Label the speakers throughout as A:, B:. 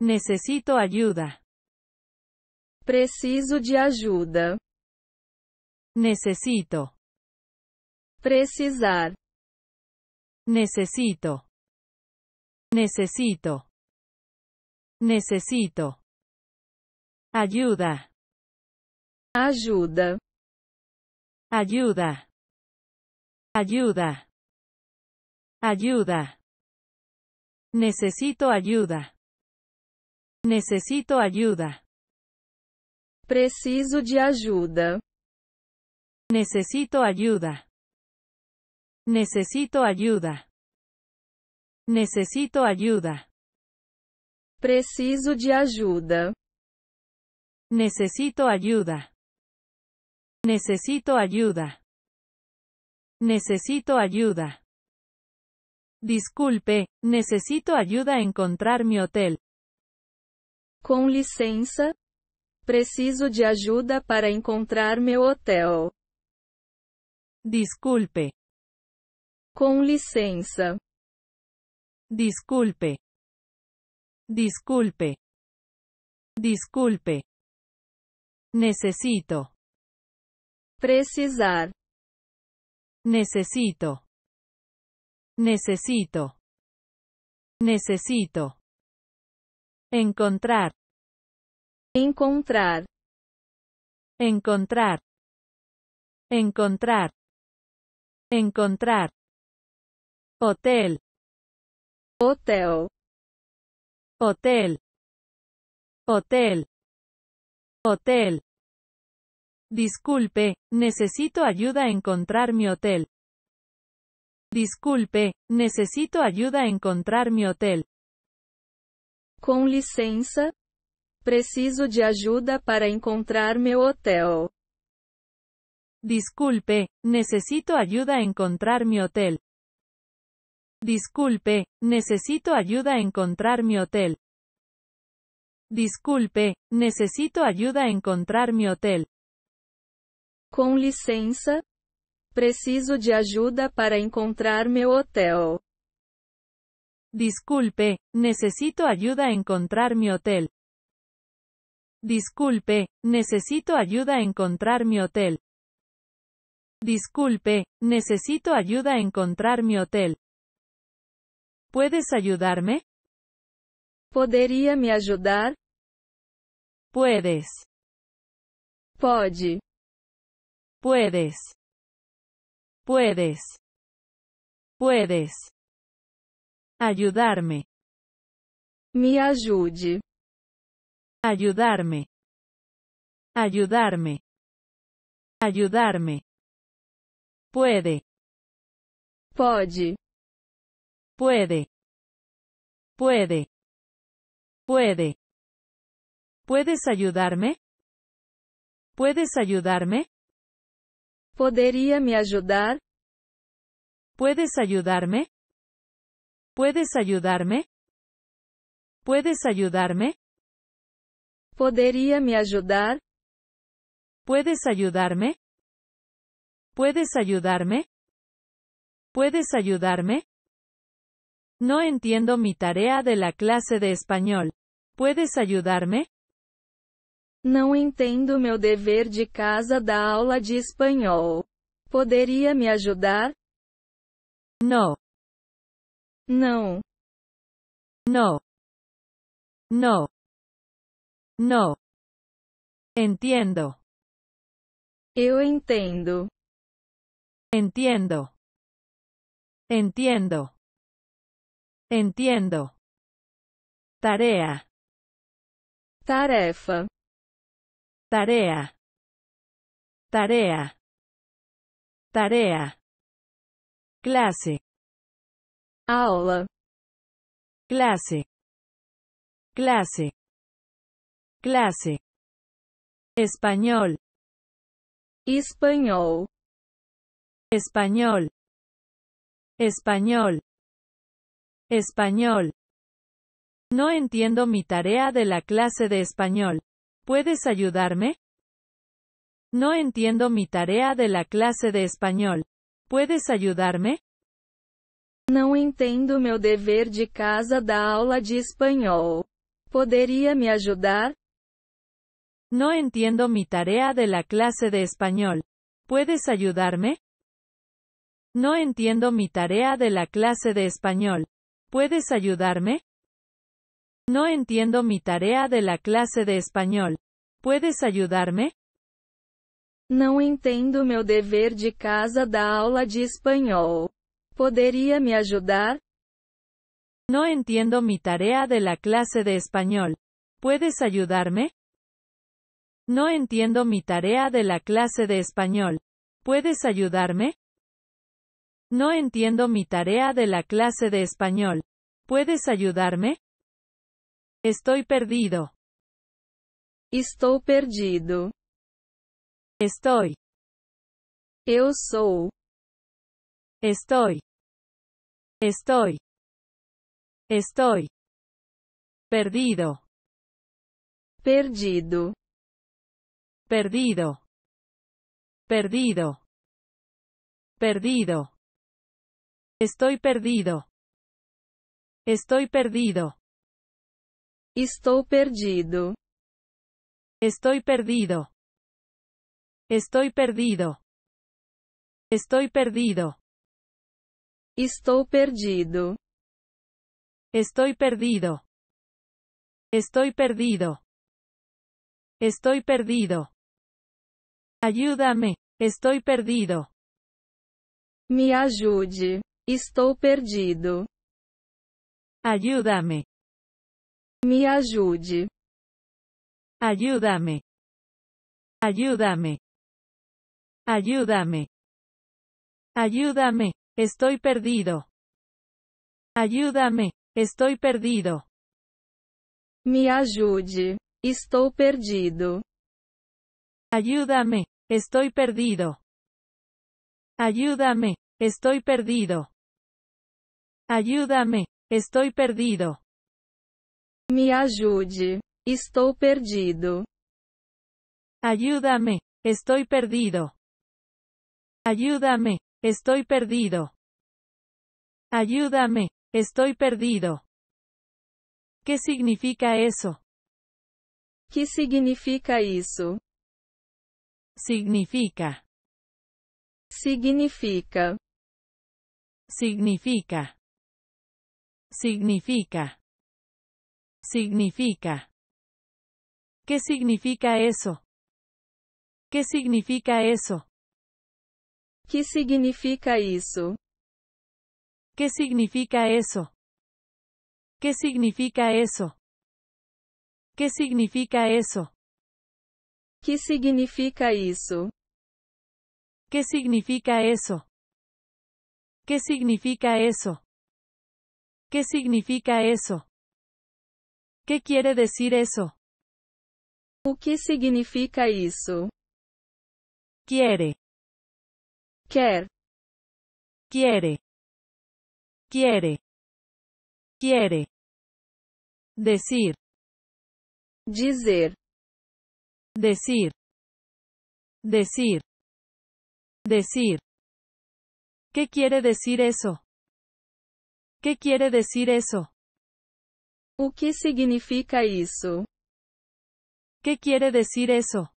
A: Necesito ayuda. Preciso de ayuda Necesito. Precisar. Necesito. Necesito. Necesito. Ayuda. Ayuda. Ayuda. Ayuda. Ayuda. Necesito ayuda. Necesito ayuda. Preciso de ayuda. Necesito ayuda. Necesito ayuda. Necesito ayuda. Preciso de ayuda. Necesito ayuda. Necesito ayuda. Necesito ayuda.
B: Disculpe, necesito ayuda a encontrar mi hotel.
C: Com licença? Preciso de ajuda para encontrar
A: meu hotel. Disculpe. Com licença. Disculpe. Disculpe. Disculpe. Necesito. Precisar. Necesito. Necesito. Necesito. Encontrar. Encontrar. Encontrar. Encontrar. Encontrar. Hotel. Hotel. Hotel. Hotel. Hotel. Disculpe, necesito ayuda a encontrar mi hotel.
B: Disculpe, necesito ayuda a encontrar mi hotel. Com
C: licença? Preciso de ajuda para encontrar meu hotel.
B: Disculpe, necessito ajuda a encontrar meu hotel. Disculpe, necessito ajuda a encontrar meu hotel. Disculpe, necessito ajuda a encontrar meu hotel.
C: Com licença? Preciso de ajuda para encontrar meu
B: hotel. Disculpe, necesito ayuda a encontrar mi hotel. Disculpe, necesito ayuda a encontrar mi hotel. Disculpe, necesito ayuda a encontrar mi
A: hotel. ¿Puedes ayudarme? ¿Podría me ayudar? Puedes. Pode. Puedes. Puedes. Puedes. Ayudarme. Me ayude. Ayudarme. Ayudarme. Ayudarme. Puede. Pode. Puede. Puede. Puede. ¿Puedes ayudarme? ¿Puedes ayudarme? podría me ayudar ¿Puedes ayudarme? ¿Puedes ayudarme? ¿Puedes ayudarme? ¿Podría me ayudar? ¿Puedes ayudarme? ¿Puedes ayudarme? ¿Puedes
B: ayudarme? No entiendo mi tarea de la clase de español. ¿Puedes ayudarme?
C: no entiendo mi deber de casa
A: da aula de español podría me ayudar No no No. No. No. Entiendo. yo entiendo Entiendo. Entiendo. Entiendo. Tarea. Tarefa. Tarea. Tarea. Tarea. Clase aula clase clase clase español español español español español no entiendo mi
B: tarea de la clase de español. ¿Puedes ayudarme? No entiendo mi tarea de la clase de español. ¿Puedes ayudarme?
C: Não entendo meu dever de casa da aula de espanhol.
B: Poderia me ajudar? No entiendo mi tarea de la clase de español. ¿Puedes ayudarme? No entiendo mi tarea de la clase de español. ¿Puedes ayudarme? No entiendo mi tarea de la clase de español. ¿Puedes ayudarme?
C: No entendo meu dever de casa da aula de español. ¿Podría
B: me ayudar? No entiendo mi tarea de la clase de español. ¿Puedes ayudarme? No entiendo mi tarea de la clase de español. ¿Puedes ayudarme? No entiendo mi tarea
A: de la clase de español. ¿Puedes ayudarme? Estoy perdido. Estoy perdido. Estoy. Yo soy. Estoy. Estoy. Estoy. Perdido. Perdido. Perdido. Perdido. Perdido. Estoy perdido. Estoy perdido. Estoy perdido. Estoy perdido. Estoy perdido. Estoy perdido. Estoy perdido. Estoy perdido. Estoy perdido. Estoy perdido. Ayúdame. Estoy perdido. Mi ajude. Estoy perdido. Ayúdame. Mi ajude. Ayúdame. Ayúdame. Ayúdame. Ayúdame. Estoy perdido. Ayúdame. Estoy perdido. Mi ayude. Estoy perdido. Ayúdame. Estoy perdido. Ayúdame. Estoy perdido. Ayúdame. Estoy perdido. Me ayude. Estoy perdido. Ayúdame. Estoy perdido. Ayúdame. Estoy perdido. Ayúdame. Estoy perdido. ¿Qué significa eso? ¿Qué significa eso? Significa. Significa. Significa. Significa. Significa. ¿Qué significa eso? ¿Qué significa eso? ¿Qué significa eso? ¿Qué significa eso? ¿Qué significa eso? ¿Qué significa eso? ¿Qué significa eso? ¿Qué significa eso? ¿Qué significa eso? ¿Qué significa eso? ¿Qué quiere decir eso? O qué significa eso? Quiere. Quer. Quiere. Quiere. Quiere. Decir. Dizer. Decir. Decir. Decir. ¿Qué quiere decir eso? ¿Qué quiere decir eso? O qué significa eso? ¿Qué quiere decir eso?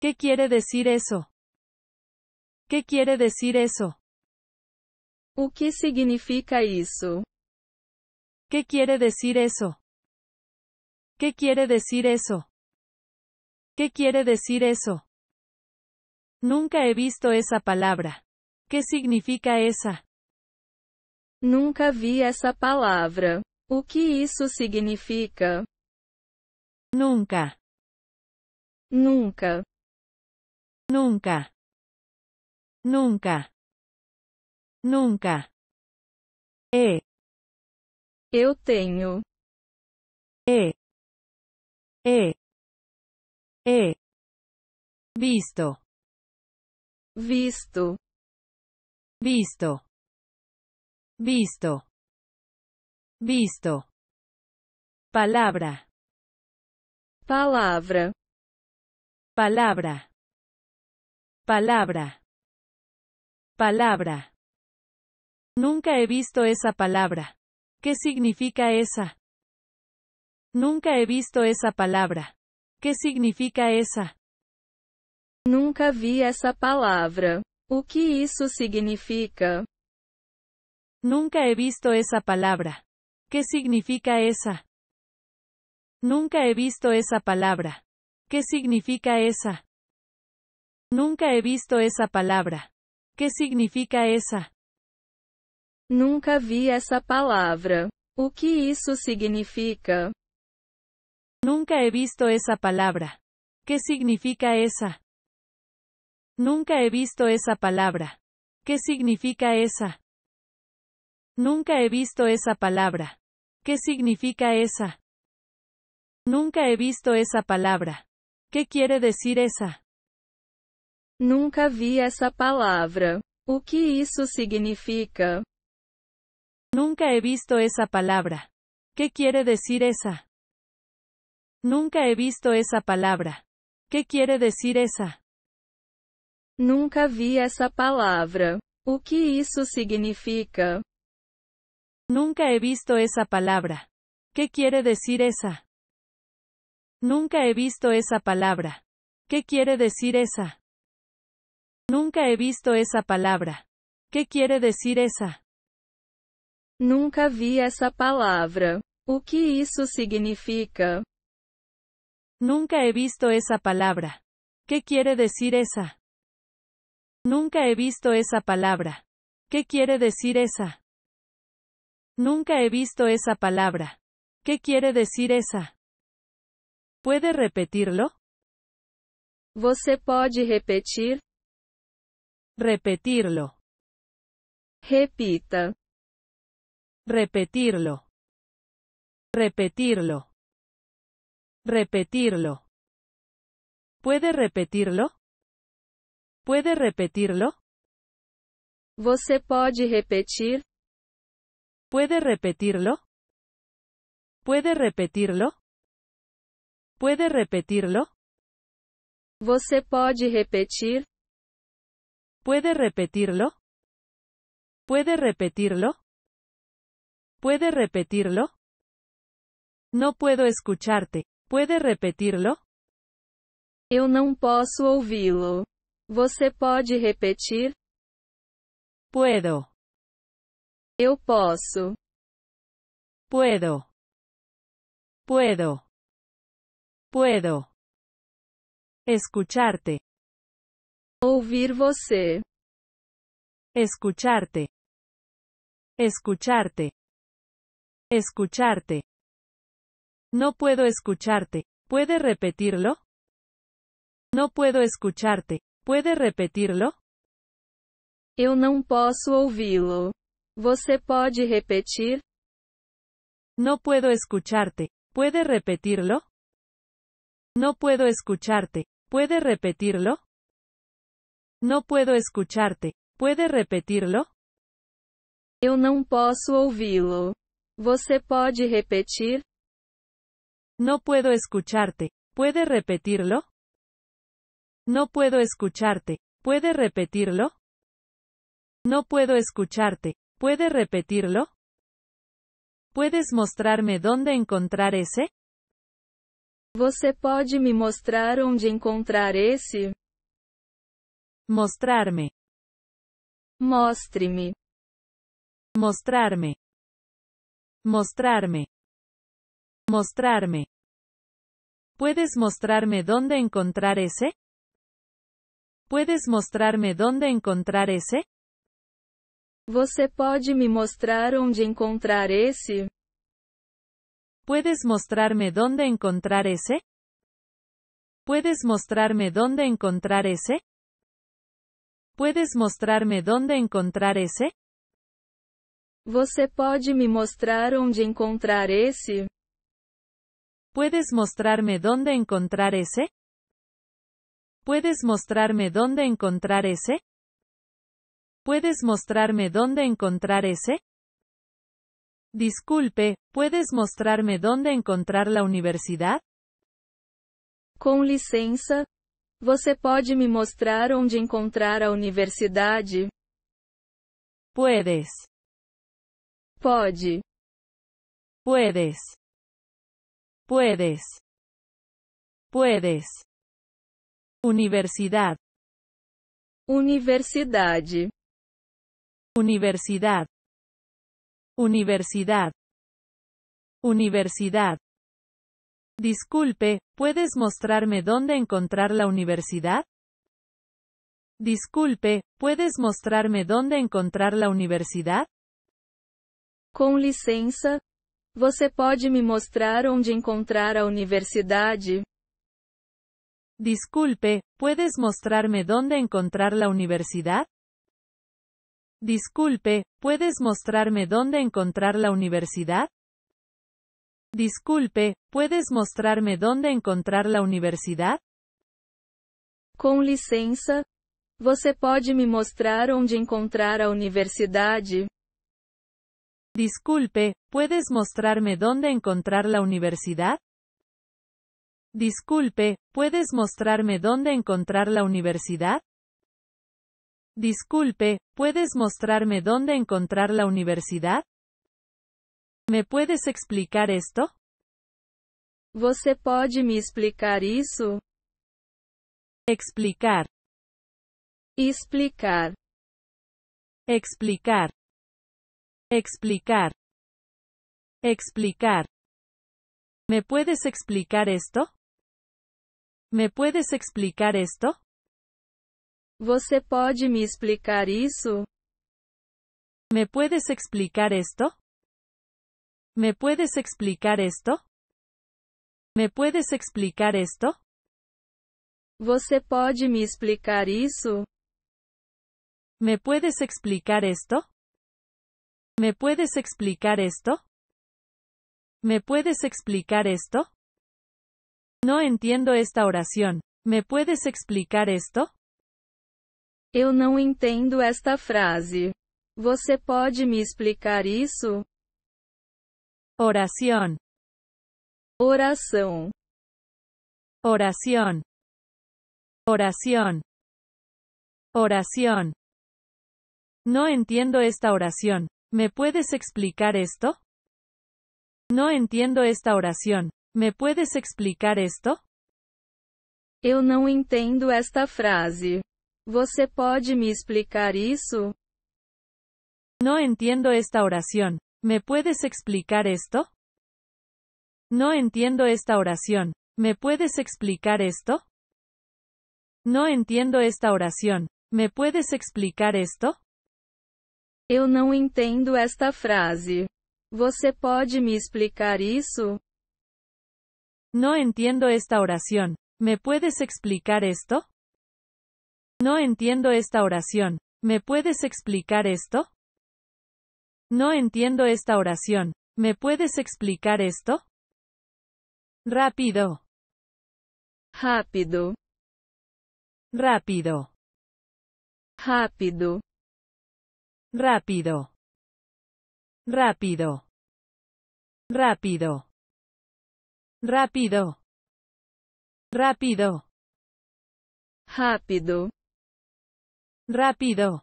A: ¿Qué quiere decir eso? ¿Qué quiere decir eso? O significa eso ¿Qué quiere decir eso? ¿Qué quiere decir eso? ¿Qué quiere decir eso?
B: Nunca he visto esa palabra. ¿Qué significa esa?
A: Nunca vi esa palabra O qué eso significa? Nunca. Nunca. Nunca. Nunca. Nunca. E. Eu tenho. E. E. E. Visto. Visto. Visto. Visto. Visto. palavra Palavra. Palavra. Palavra. Palabra. Nunca he visto esa palabra. ¿Qué significa esa?
B: Nunca he visto esa palabra. ¿Qué significa esa?
C: Nunca vi esa palabra. O qué eso significa?
B: Nunca he visto esa palabra. ¿Qué significa esa? Nunca he visto esa palabra. ¿Qué significa esa? Nunca he visto esa palabra. ¿Qué significa esa?
C: Nunca vi esa palabra. O qué eso? significa?
B: Nunca he visto esa palabra. ¿Qué significa esa? Nunca he visto esa palabra. ¿Qué significa esa? Nunca he visto esa palabra. ¿Qué significa esa Nunca he visto esa palabra. ¿Qué quiere decir esa?
C: Nunca vi esa palabra. O que isso significa?
B: Nunca he visto esa palabra. ¿Qué quiere decir esa? Nunca he visto esa palabra. ¿Qué quiere decir esa?
C: Nunca vi esa palabra. O que significa?
B: Nunca he visto esa palabra. ¿Qué quiere decir esa? Nunca he visto esa palabra. ¿Qué quiere decir esa? Nunca he visto esa palabra. ¿Qué quiere decir esa?
C: Nunca vi esa palabra. O qué eso significa?
B: Nunca he visto esa palabra. ¿Qué quiere decir esa? Nunca he visto esa palabra. ¿Qué quiere decir esa?
A: Nunca he visto esa palabra. ¿Qué quiere decir esa? ¿Puede repetirlo? Você pode repetir? Repetirlo. Repita. Repetirlo. Repetirlo. Repetirlo. ¿Puede repetirlo? ¿Puede repetirlo? Você pode repetir? ¿Puede repetirlo? ¿Puede repetirlo? ¿Puede repetirlo? Você pode repetir? ¿Puede repetirlo? ¿Puede repetirlo? ¿Puede repetirlo? No puedo
B: escucharte. ¿Puede repetirlo? Eu não posso ouvi-lo.
A: Você pode repetir? Puedo. Eu posso. Puedo. Puedo. Puedo. Escucharte. Ouvir você. Escucharte. Escucharte. Escucharte. No
B: puedo escucharte. ¿Puede repetirlo? No puedo escucharte. ¿Puede repetirlo? Eu não posso ouvi-lo.
C: Você pode repetir?
B: No puedo escucharte. ¿Puede repetirlo? No puedo escucharte. ¿Puede repetirlo? No puedo escucharte. ¿Puede repetirlo?
C: Eu não posso ouvi-lo. Você pode repetir?
B: No puedo escucharte. ¿Puede repetirlo? No puedo escucharte. ¿Puede repetirlo? No puedo escucharte. ¿Puede repetirlo? ¿Puedes mostrarme dónde encontrar ese?
C: Você pode me mostrar onde encontrar esse?
A: Mostrarme. mostreme, Mostrarme. Mostrarme. Mostrarme. ¿Puedes mostrarme dónde encontrar ese?
B: ¿Puedes mostrarme dónde encontrar ese? Você pode me mostrar
C: onde encontrar esse?
B: ¿Puedes mostrarme dónde encontrar ese? ¿Puedes mostrarme dónde encontrar ese? ¿Puedes mostrarme dónde encontrar ese?
C: Você pode me mostrar onde encontrar ese?
B: ¿Puedes mostrarme dónde encontrar ese? ¿Puedes mostrarme dónde encontrar ese? ¿Puedes mostrarme dónde encontrar ese? Disculpe, ¿puedes mostrarme dónde encontrar la universidad? Con licencia. Você pode me mostrar
A: onde encontrar a universidade? Puedes. Pode. Puedes. Puedes. Puedes. Universidad. Universidade. Universidad. Universidad. Universidad.
B: Disculpe, ¿puedes mostrarme dónde encontrar la universidad? Disculpe, ¿puedes mostrarme dónde encontrar la universidad?
C: Con licencia, você pode me mostrar onde encontrar
B: a universidade? Disculpe, ¿puedes mostrarme dónde encontrar la universidad? Disculpe, ¿puedes mostrarme dónde encontrar la universidad? Disculpe, ¿puedes mostrarme dónde encontrar la universidad? Con licença,
C: você pode me mostrar onde encontrar a universidade?
B: Disculpe, ¿puedes mostrarme dónde encontrar la universidad? Disculpe, ¿puedes mostrarme dónde encontrar la universidad? Disculpe, ¿puedes mostrarme dónde encontrar la
A: universidad? ¿Me puedes explicar esto? Você pode me explicar eso? Explicar. Explicar. Explicar. Explicar. Explicar. ¿Me puedes explicar esto? ¿Me puedes explicar esto? Você pode me explicar eso? ¿Me puedes explicar esto? ¿Me puedes explicar esto? ¿Me puedes explicar esto? Você pode me explicar isso? ¿Me puedes explicar esto?
B: ¿Me puedes explicar esto? ¿Me puedes explicar esto? No entiendo esta oración. ¿Me puedes explicar esto?
C: Eu não entendo esta frase. Você pode me
A: explicar isso? Oración. oración Oración. Oración. Oración. No entiendo esta oración. ¿Me
B: puedes explicar esto? No entiendo esta oración. ¿Me puedes explicar esto?
C: Eu não entendo esta frase. Você pode me
B: explicar isso? No entiendo esta oración. ¿Me puedes explicar esto? No entiendo esta oración. ¿Me puedes explicar esto? No entiendo esta oración. ¿Me puedes explicar esto?
C: Eu não entendo
B: esta frase. Você pode me explicar isso? No entiendo esta oración. ¿Me puedes explicar esto? No entiendo esta oración. ¿Me puedes explicar esto? No entiendo esta oración. ¿Me puedes explicar esto?
A: Rápido. Rápido. Rápido. Rápido. Rápido. Rápido. Rápido. Rápido. Rápido. Rápido.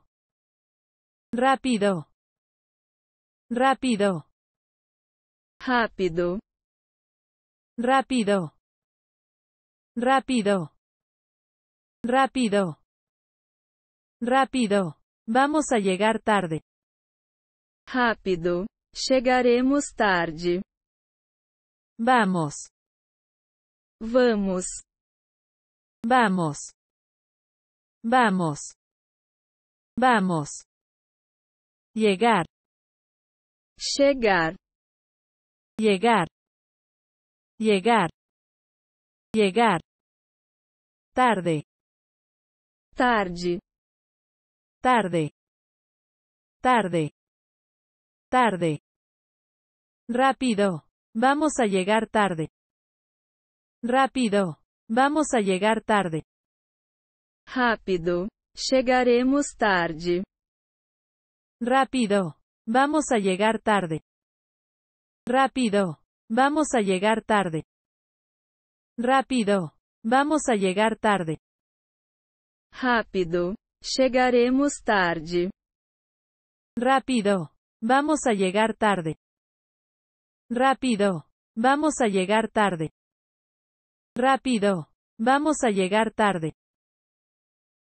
A: Rápido. Rápido. Rápido. Rápido. Rápido. Rápido. Rápido. Vamos a llegar tarde. Rápido. Llegaremos tarde. Vamos. Vamos. Vamos. Vamos. Vamos. Llegar. Llegar, Llegar. Llegar. Llegar. Tarde. Tarde. Tarde. Tarde. Tarde. Rápido. Vamos a llegar tarde. Rápido. Vamos a llegar tarde. Rápido. llegaremos tarde. Rápido. Vamos
B: a llegar tarde. Rápido. Vamos a llegar tarde.
A: Rápido. Vamos a llegar tarde. Rápido. llegaremos tarde. Rápido.
B: Vamos a llegar tarde. Rápido. Vamos a llegar tarde. Rápido. Vamos a llegar tarde.